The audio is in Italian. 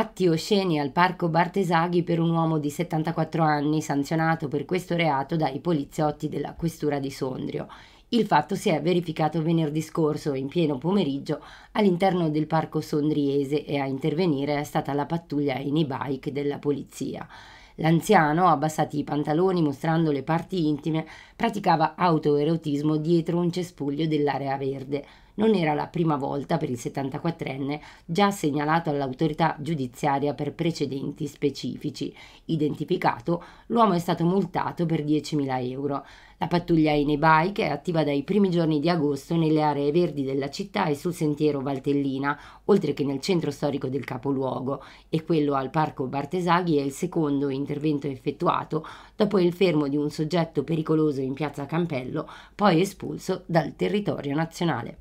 Atti osceni al parco Bartesaghi per un uomo di 74 anni sanzionato per questo reato dai poliziotti della questura di Sondrio. Il fatto si è verificato venerdì scorso in pieno pomeriggio all'interno del parco sondriese e a intervenire è stata la pattuglia in e-bike della polizia. L'anziano, abbassati i pantaloni mostrando le parti intime, praticava autoerotismo dietro un cespuglio dell'area verde. Non era la prima volta per il 74enne già segnalato all'autorità giudiziaria per precedenti specifici. Identificato, l'uomo è stato multato per 10.000 euro. La pattuglia Enebic è attiva dai primi giorni di agosto nelle aree verdi della città e sul sentiero Valtellina, oltre che nel centro storico del capoluogo, e quello al parco Bartesaghi è il secondo intervento effettuato dopo il fermo di un soggetto pericoloso in piazza Campello, poi espulso dal territorio nazionale.